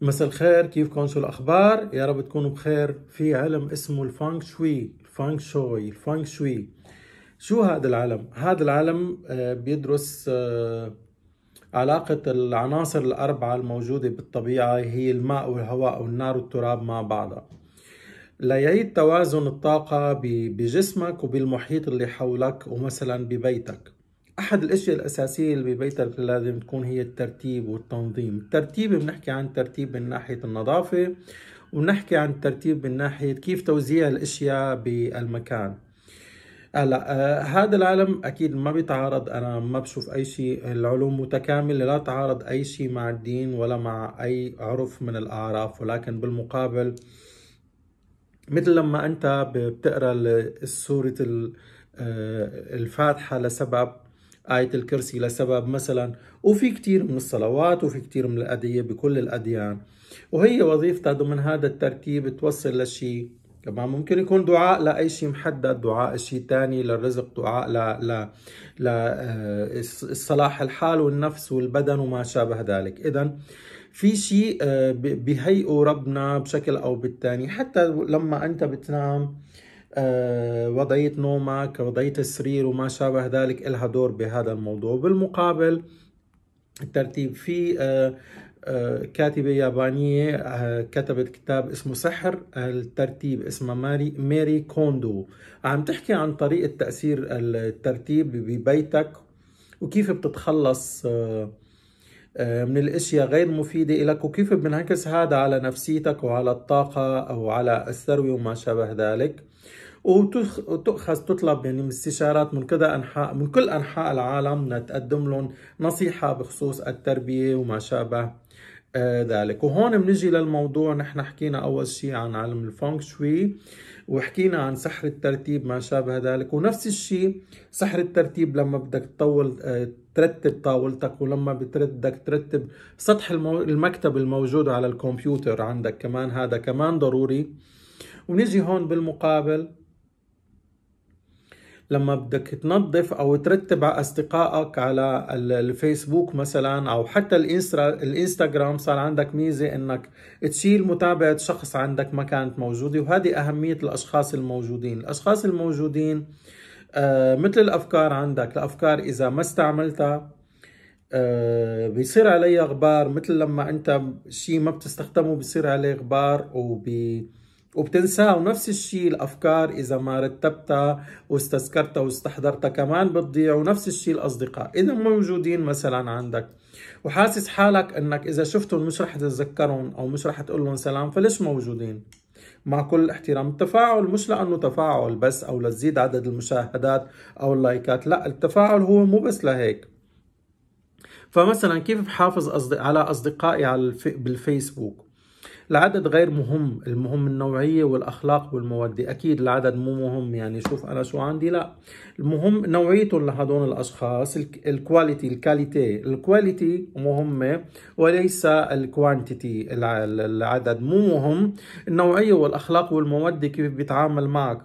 مساء الخير كيفكم شو الاخبار يا رب تكونوا بخير في علم اسمه الفانك شوي الفانك شوي الفانك شوي شو هذا العلم هذا العلم آه، بيدرس آه، علاقة العناصر الأربعة الموجودة بالطبيعة هي الماء والهواء والنار والتراب مع بعضها ليعيد توازن الطاقة بجسمك وبالمحيط اللي حولك ومثلا ببيتك احد الاشياء الاساسيه اللي ببيت لازم تكون هي الترتيب والتنظيم الترتيب بنحكي عن ترتيب من ناحيه النظافه ونحكي عن الترتيب من ناحيه كيف توزيع الاشياء بالمكان هلا آه هذا العلم اكيد ما بيتعارض انا ما بشوف اي شيء العلوم متكامله لا تعارض اي شيء مع الدين ولا مع اي عرف من الاعراف ولكن بالمقابل مثل لما انت بتقرا سوره آه، الفاتحه لسبب آية الكرسي لسبب مثلا وفي كثير من الصلوات وفي كثير من الأدية بكل الأديان وهي وظيفتها ضمن هذا الترتيب توصل لشيء كمان ممكن يكون دعاء لأي شيء محدد دعاء شيء تاني للرزق دعاء ل ل آه، لصلاح الحال والنفس والبدن وما شابه ذلك إذا في شيء آه، بهيئه ربنا بشكل أو بالتاني حتى لما أنت بتنام آه، وضعية نومك وضعية السرير وما شابه ذلك إلها دور بهذا الموضوع بالمقابل الترتيب في آه، آه، كاتبة يابانية كتبت كتاب اسمه سحر الترتيب اسمه ماري ميري كوندو عم تحكي عن طريقة تأثير الترتيب ببيتك وكيف بتتخلص من الاشياء غير مفيده لك وكيف بنعكس هذا على نفسيتك وعلى الطاقه او على الثروه وما شابه ذلك وتؤخذ تطلب يعني من استشارات من كذا انحاء من كل انحاء العالم لتقدم لهم نصيحه بخصوص التربيه وما شابه آه، ذلك وهون بنجي للموضوع نحن حكينا اول شيء عن علم الفونغ شوي وحكينا عن سحر الترتيب ما شابه ذلك ونفس الشيء سحر الترتيب لما بدك تطول آه، ترتب طاولتك ولما بدك ترتب سطح المكتب الموجود على الكمبيوتر عندك كمان هذا كمان ضروري ونجي هون بالمقابل لما بدك تنظف او ترتب على اصدقائك على الفيسبوك مثلا او حتى الانسترا الانستغرام صار عندك ميزه انك تشيل متابعه شخص عندك ما كانت موجوده وهذه اهميه الاشخاص الموجودين، الاشخاص الموجودين آه، مثل الافكار عندك، الافكار اذا ما استعملتها آه، بيصير عليها غبار مثل لما انت شيء ما بتستخدمه بيصير عليه غبار وبي وبتنساها ونفس الشيء الافكار اذا ما رتبتها واستذكرتها واستحضرتها كمان بتضيع ونفس الشيء الاصدقاء اذا موجودين مثلا عندك وحاسس حالك انك اذا شفتهم مش رح تتذكرهم او مش رح تقول لهم سلام فليش موجودين مع كل احترام التفاعل مش لانه تفاعل بس او لتزيد عدد المشاهدات او اللايكات لا التفاعل هو مو بس لهيك فمثلا كيف بحافظ على اصدقائي على الف... بالفيسبوك العدد غير مهم المهم النوعية والأخلاق والمودة أكيد العدد مو مهم يعني شوف أنا شو عندي لا المهم نوعيتهم لهدول الأشخاص الكواليتي الكاليتي الكواليتي مهمة وليس الكوانتيتي العدد مو مهم النوعية والأخلاق والمودة كيف بيتعامل معك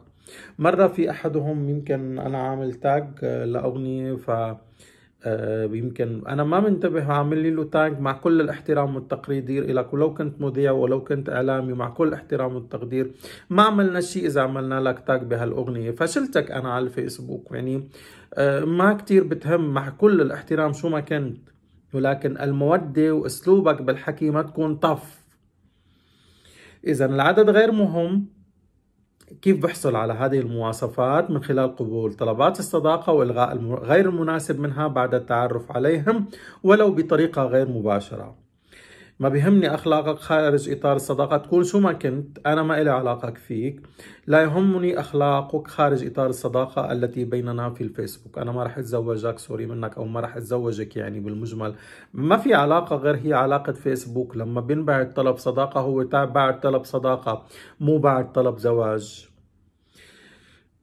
مرة في أحدهم يمكن أنا عامل تاج آه، لأغنية ف آه، يمكن انا ما منتبه عامل له تاغ مع كل الاحترام والتقدير لك ولو كنت مذيع ولو كنت اعلامي مع كل الاحترام والتقدير ما عملنا شيء اذا عملنا لك تاغ بهالاغنيه فشلتك انا على الفيسبوك يعني آه، ما كتير بتهم مع كل الاحترام شو ما كنت ولكن الموده واسلوبك بالحكي ما تكون طف اذا العدد غير مهم كيف بحصل على هذه المواصفات من خلال قبول طلبات الصداقة وإلغاء غير المناسب منها بعد التعرف عليهم ولو بطريقة غير مباشرة ما بيهمني اخلاقك خارج اطار الصداقه تكون شو ما كنت انا ما لي علاقه فيك لا يهمني اخلاقك خارج اطار الصداقه التي بيننا في الفيسبوك انا ما راح اتزوجك سوري منك او ما راح اتزوجك يعني بالمجمل ما في علاقه غير هي علاقه فيسبوك لما بينبعد طلب صداقه هو بعد طلب صداقه مو بعد طلب زواج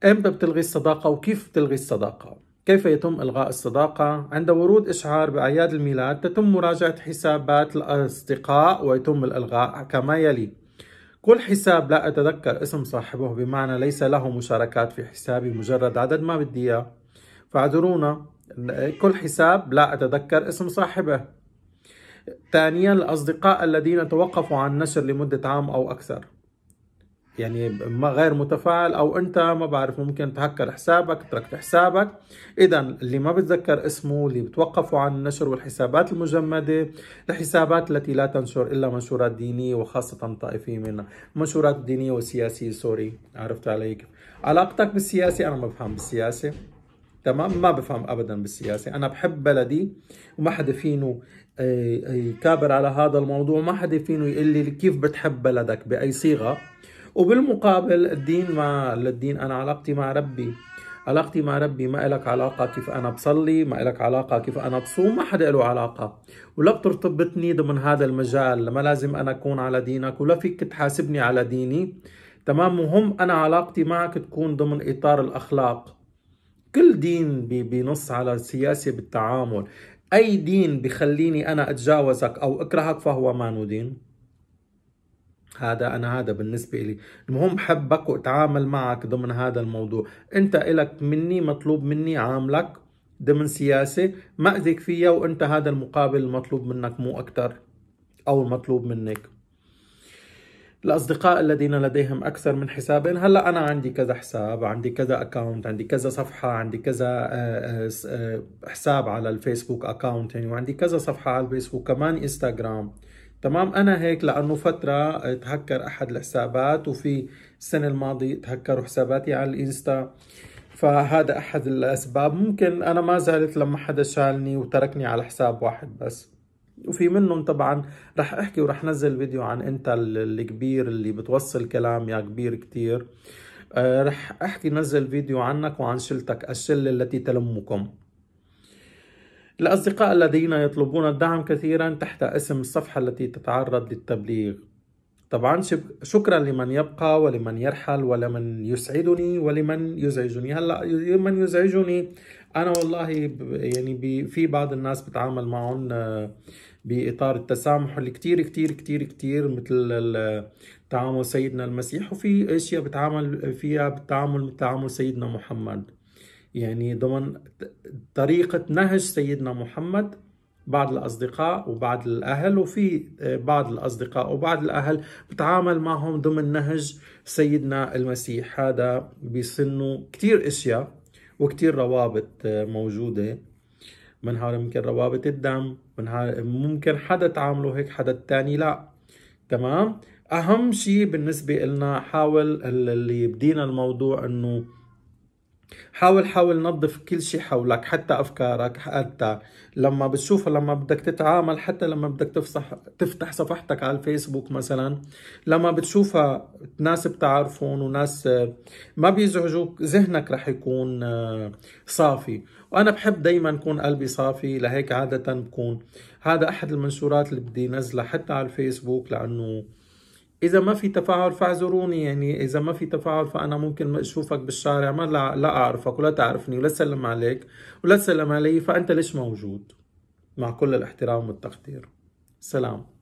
امتى بتلغي الصداقه وكيف بتلغي الصداقه كيف يتم إلغاء الصداقة؟ عند ورود إشعار بأعياد الميلاد تتم مراجعة حسابات الأصدقاء ويتم الإلغاء كما يلي كل حساب لا أتذكر اسم صاحبه بمعنى ليس له مشاركات في حسابي مجرد عدد ما بدي إياه فاعذرونا كل حساب لا أتذكر اسم صاحبه ثانيا الأصدقاء الذين توقفوا عن النشر لمدة عام أو أكثر يعني ما غير متفاعل او انت ما بعرف ممكن تهكر حسابك تركت حسابك اذا اللي ما بتذكر اسمه اللي بتوقفوا عن النشر والحسابات المجمده الحسابات التي لا تنشر الا منشورات دينيه وخاصه طائفيه منها منشورات دينيه وسياسيه سوري عرفت عليك علاقتك بالسياسه انا ما بفهم بالسياسه تمام ما بفهم ابدا بالسياسه انا بحب بلدي وما حدا فينه آه، آه، يكابر على هذا الموضوع ما حدا فينه يقول لي كيف بتحب بلدك باي صيغه وبالمقابل الدين ما للدين أنا علاقتي مع ربي علاقتي مع ربي ما إلك علاقة كيف أنا بصلي ما إلك علاقة كيف أنا بصوم ما حدا له علاقة ولا بترتبطني ضمن هذا المجال ما لازم أنا أكون على دينك ولا فيك تحاسبني على ديني تمام مهم أنا علاقتي معك تكون ضمن إطار الأخلاق كل دين بينص على السياسة بالتعامل أي دين بخليني أنا أتجاوزك أو أكرهك فهو ما دين هذا انا هذا بالنسبه لي المهم بحبك واتعامل معك ضمن هذا الموضوع انت الك مني مطلوب مني عاملك ضمن سياسه ما اذيك فيها وانت هذا المقابل المطلوب منك مو اكثر او المطلوب منك الأصدقاء الذين لديهم أكثر من حساب هلا أنا عندي كذا حساب عندي كذا أكاونت عندي كذا صفحة عندي كذا آه، آه، آه، حساب على الفيسبوك أكاونت يعني وعندي كذا صفحة على الفيسبوك كمان إنستغرام تمام انا هيك لانه فتره تهكر احد الحسابات وفي السنه الماضيه تهكروا حساباتي على الانستا فهذا احد الاسباب ممكن انا ما زعلت لما حدا شالني وتركني على حساب واحد بس وفي منهم طبعا رح احكي ورح نزل فيديو عن انت الكبير اللي بتوصل كلام يا كبير كتير آه، رح احكي نزل فيديو عنك وعن شلتك الشله التي تلمكم الأصدقاء الذين يطلبون الدعم كثيرا تحت اسم الصفحة التي تتعرض للتبليغ طبعا شكرا لمن يبقى ولمن يرحل ولمن يسعدني ولمن يزعجني هلا من يزعجني انا والله يعني في بعض الناس بتعامل معهم آه، باطار التسامح اللي كتير كتير كتير كتير مثل تعامل سيدنا المسيح وفي اشياء بتعامل فيها بالتعامل مثل تعامل سيدنا محمد يعني ضمن طريقة نهج سيدنا محمد بعض الأصدقاء وبعض الأهل وفي آه، بعض الأصدقاء وبعض الأهل بتعامل معهم ضمن نهج سيدنا المسيح هذا بيسنوا كتير إشياء وكتير روابط آه، موجودة منها ممكن روابط الدم منها ممكن حدا تعامله هيك حدا تاني لا تمام أهم شيء بالنسبة لنا حاول اللي بدينا الموضوع أنه حاول حاول نظف كل شيء حولك حتى افكارك حتى لما بتشوفها لما بدك تتعامل حتى لما بدك تفصح تفتح صفحتك على الفيسبوك مثلا لما بتشوفها ناس بتعرفون وناس ما بيزعجوك ذهنك رح يكون صافي وانا بحب دايما يكون قلبي صافي لهيك عاده بكون هذا احد المنشورات اللي بدي نزلها حتى على الفيسبوك لانه اذا ما في تفاعل فاعذروني يعني اذا ما في تفاعل فانا ممكن اشوفك بالشارع ما لا, لا اعرفك ولا تعرفني ولا تسلم عليك ولا تسلم علي فانت ليش موجود مع كل الاحترام والتقدير سلام